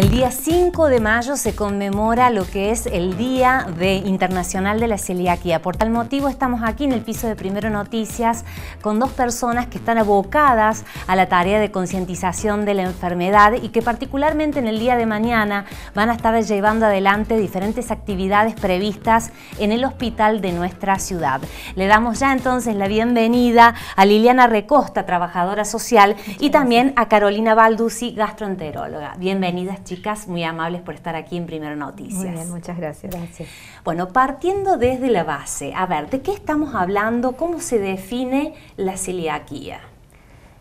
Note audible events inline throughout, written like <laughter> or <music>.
El día 5 de mayo se conmemora lo que es el Día Internacional de la Celiaquía. Por tal motivo estamos aquí en el piso de Primero Noticias con dos personas que están abocadas a la tarea de concientización de la enfermedad y que particularmente en el día de mañana van a estar llevando adelante diferentes actividades previstas en el hospital de nuestra ciudad. Le damos ya entonces la bienvenida a Liliana Recosta, trabajadora social, y también a Carolina Baldusi, gastroenteróloga. Bienvenidas, chicas, muy amables por estar aquí en Primero Noticias. Muy bien, muchas gracias. gracias. Bueno, partiendo desde la base, a ver, ¿de qué estamos hablando? ¿Cómo se define la celiaquía?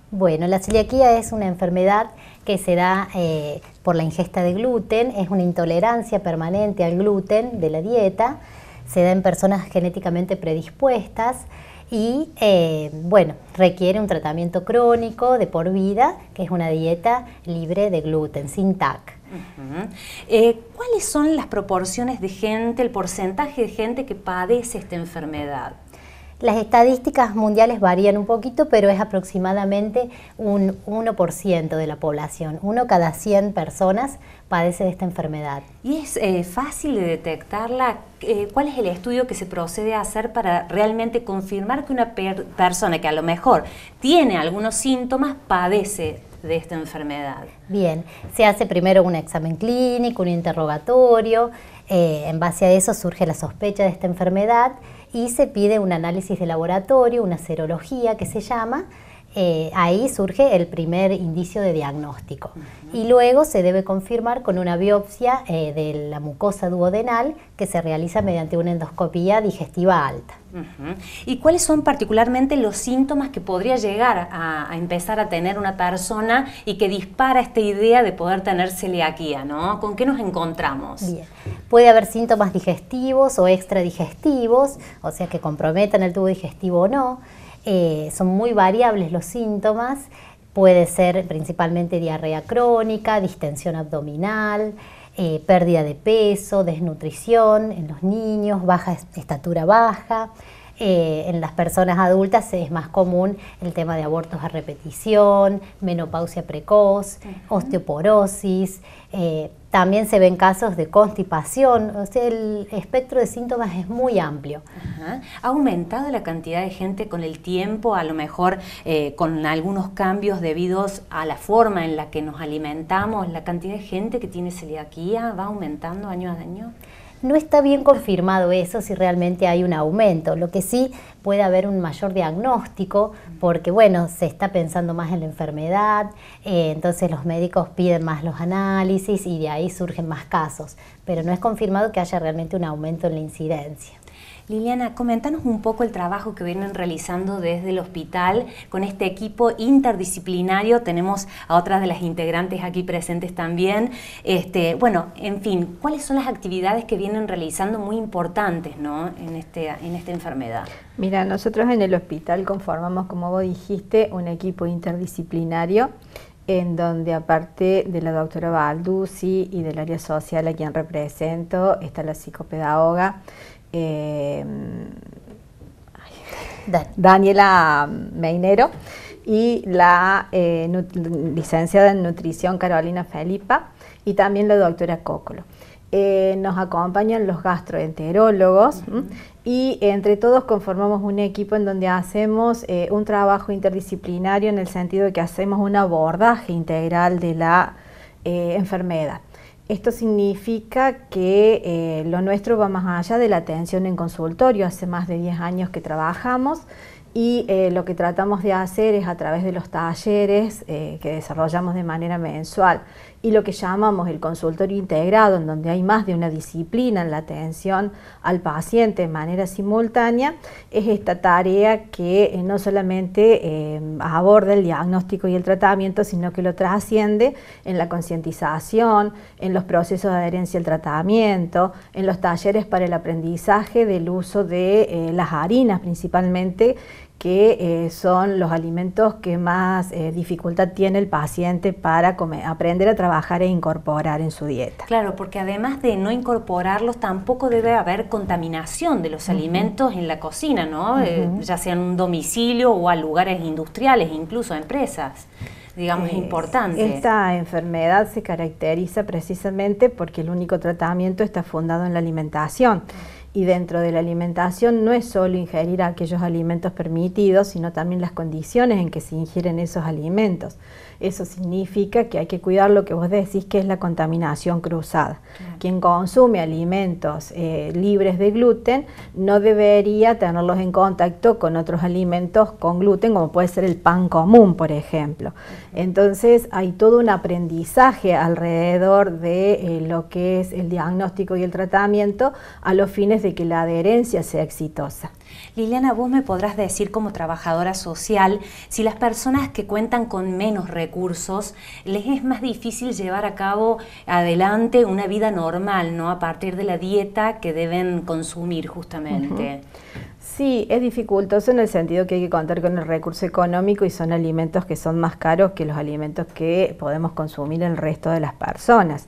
Bueno, la celiaquía es una enfermedad que se da eh, por la ingesta de gluten, es una intolerancia permanente al gluten de la dieta, se da en personas genéticamente predispuestas y eh, bueno, requiere un tratamiento crónico de por vida, que es una dieta libre de gluten, sin TAC. Eh, ¿Cuáles son las proporciones de gente, el porcentaje de gente que padece esta enfermedad? Las estadísticas mundiales varían un poquito, pero es aproximadamente un 1% de la población. Uno cada 100 personas padece de esta enfermedad. ¿Y es eh, fácil de detectarla? Eh, ¿Cuál es el estudio que se procede a hacer para realmente confirmar que una persona que a lo mejor tiene algunos síntomas padece de esta enfermedad. Bien, se hace primero un examen clínico, un interrogatorio, eh, en base a eso surge la sospecha de esta enfermedad y se pide un análisis de laboratorio, una serología que se llama, eh, ahí surge el primer indicio de diagnóstico. Y luego se debe confirmar con una biopsia eh, de la mucosa duodenal que se realiza mediante una endoscopía digestiva alta. ¿Y cuáles son particularmente los síntomas que podría llegar a, empezar a tener una persona y que dispara esta idea de poder tener celiaquía? ¿no? ¿Con qué nos encontramos? Puede haber síntomas digestivos o extradigestivos, o sea que comprometan el tubo digestivo o no. Eh, son muy variables los síntomas, puede ser principalmente diarrea crónica, distensión abdominal, eh, pérdida de peso, desnutrición en los niños, baja estatura baja. Eh, en las personas adultas es más común el tema de abortos a repetición, menopausia precoz, osteoporosis, también se ven casos de constipación, o sea, el espectro de síntomas es muy amplio. ¿Ha aumentado la cantidad de gente con el tiempo, a lo mejor eh, con algunos cambios debidos a la forma en la que nos alimentamos? ¿La cantidad de gente que tiene celiaquía va aumentando año a año? No está bien confirmado eso si realmente hay un aumento. Lo que sí puede haber un mayor diagnóstico porque, bueno, se está pensando más en la enfermedad, eh, entonces los médicos piden más los análisis y de ahí surgen más casos. Pero no es confirmado que haya realmente un aumento en la incidencia. Liliana, comentanos un poco el trabajo que vienen realizando desde el hospital con este equipo interdisciplinario. Tenemos a otras de las integrantes aquí presentes también. Este, bueno, en fin, ¿cuáles son las actividades que vienen realizando muy importantes ¿no? en, este, en esta enfermedad? Mira, nosotros en el hospital conformamos, como vos dijiste, un equipo interdisciplinario en donde aparte de la doctora Balduzzi y del área social a quien represento, está la psicopedagoga Em, <laughs> Daniela Meinero y la eh, licenciada en nutrición Carolina Felipa y también la doctora Cocolo. Eh, nos acompañan los gastroenterólogos y entre todos conformamos un equipo en donde hacemos eh, un trabajo interdisciplinario en el sentido de que hacemos un abordaje integral de la enfermedad. Esto significa que eh, lo nuestro va más allá de la atención en consultorio. Hace más de 10 años que trabajamos y eh, lo que tratamos de hacer es a través de los talleres eh, que desarrollamos de manera mensual y lo que llamamos el consultorio integrado, en donde hay más de una disciplina en la atención al paciente de manera simultánea, es esta tarea que eh, no solamente eh, aborda el diagnóstico y el tratamiento, sino que lo trasciende en la concientización, en los procesos de adherencia al tratamiento, en los talleres para el aprendizaje del uso de eh, las harinas principalmente, que eh, son los alimentos que más eh, dificultad tiene el paciente para aprender a trabajar e incorporar en su dieta. Claro, porque además de no incorporarlos, tampoco debe haber contaminación de los alimentos en la cocina, eh, ya sea en un domicilio o a lugares industriales, incluso a empresas digamos, importante. Esta enfermedad se caracteriza precisamente porque el único tratamiento está fundado en la alimentación y dentro de la alimentación no es solo ingerir aquellos alimentos permitidos, sino también las condiciones en que se ingieren esos alimentos. Eso significa que hay que cuidar lo que vos decís, que es la contaminación cruzada. Quien consume alimentos eh, libres de gluten no debería tenerlos en contacto con otros alimentos con gluten, como puede ser el pan común, por ejemplo. Entonces hay todo un aprendizaje alrededor de eh, lo que es el diagnóstico y el tratamiento a los fines de que la adherencia sea exitosa. Liliana, vos me podrás decir como trabajadora social si las personas que cuentan con menos recursos les es más difícil llevar a cabo adelante una vida normal, ¿no? A partir de la dieta que deben consumir justamente. Sí, es dificultoso en el sentido que hay que contar con el recurso económico y son alimentos que son más caros que los alimentos que podemos consumir el resto de las personas.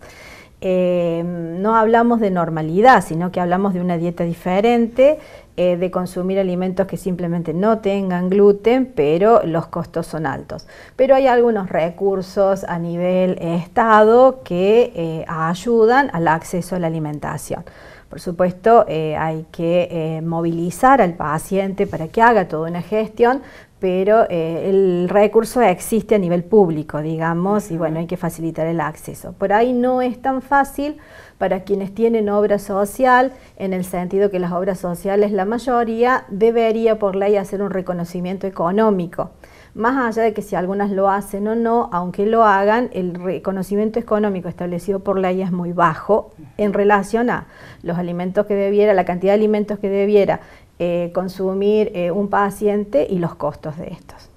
Eh, no hablamos de normalidad, sino que hablamos de una dieta diferente, eh, de consumir alimentos que simplemente no tengan gluten, pero los costos son altos. Pero hay algunos recursos a nivel Estado que eh, ayudan al acceso a la alimentación. Por supuesto, hay que movilizar al paciente para que haga toda una gestión, pero eh, el recurso existe a nivel público, digamos, y bueno, hay que facilitar el acceso. Por ahí no es tan fácil para quienes tienen obra social, en el sentido que las obras sociales, la mayoría, debería por ley hacer un reconocimiento económico. Más allá de que si algunas lo hacen o no, aunque lo hagan, el reconocimiento económico establecido por ley es muy bajo en relación a los alimentos que debiera, la cantidad de alimentos que debiera eh, consumir eh, un paciente y los costos de estos.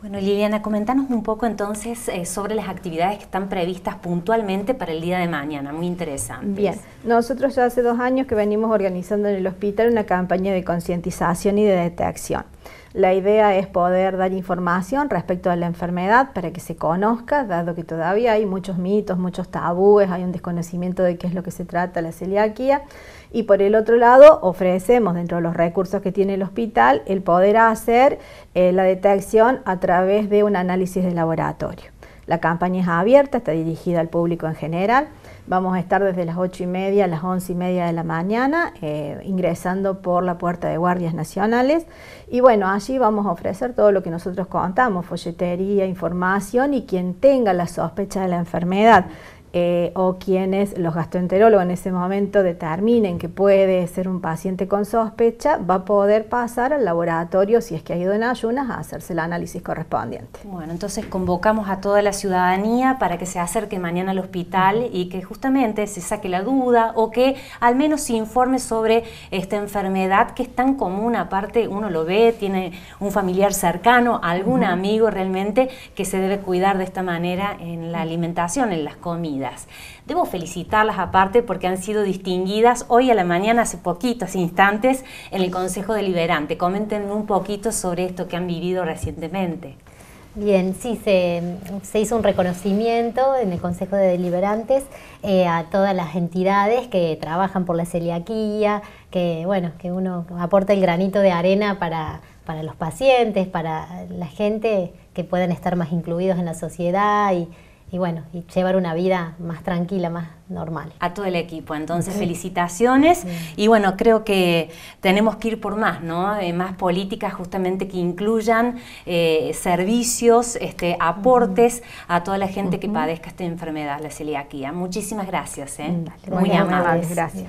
Bueno, Liliana, comentanos un poco entonces eh, sobre las actividades que están previstas puntualmente para el día de mañana, muy interesantes. Nosotros ya hace dos años que venimos organizando en el hospital una campaña de concientización y de detección. La idea es poder dar información respecto a la enfermedad para que se conozca, dado que todavía hay muchos mitos, muchos tabúes, hay un desconocimiento de qué es lo que se trata la celiaquía. Y por el otro lado, ofrecemos dentro de los recursos que tiene el hospital el poder hacer eh, la detección a través de un análisis de laboratorio. La campaña es abierta, está dirigida al público en general Vamos a estar desde las 8 y media a las 11 y media de la mañana, eh, ingresando por la puerta de guardias nacionales. Y bueno, allí vamos a ofrecer todo lo que nosotros contamos, folletería, información y quien tenga la sospecha de la enfermedad eh, o quienes los gastroenterólogos en ese momento determinen que puede ser un paciente con sospecha, va a poder pasar al laboratorio, si es que ha ido en ayunas, a hacerse el análisis correspondiente. Bueno, entonces convocamos a toda la ciudadanía para que se acerque mañana al hospital y que justamente se saque la duda o que al menos se informe sobre esta enfermedad que es tan común, aparte uno lo ve, tiene un familiar cercano, algún amigo realmente que se debe cuidar de esta manera en la alimentación, en las comidas. Debo felicitarlas aparte porque han sido distinguidas hoy a la mañana, hace poquitos instantes, en el Consejo Deliberante. Comenten un poquito sobre esto que han vivido recientemente. Bien, sí, se, hizo un reconocimiento en el Consejo de Deliberantes eh, a todas las entidades que trabajan por la celiaquía, que bueno, que uno aporta el granito de arena para, para los pacientes, para la gente que puedan estar más incluidos en la sociedad y y bueno, y llevar una vida más tranquila, más normal. A todo el equipo, entonces felicitaciones y bueno, creo que tenemos que ir por más, ¿no? Eh, más políticas justamente que incluyan eh, servicios, este, aportes a toda la gente que padezca esta enfermedad, la celiaquía. Muchísimas gracias, ¿eh? Muy amables. Gracias.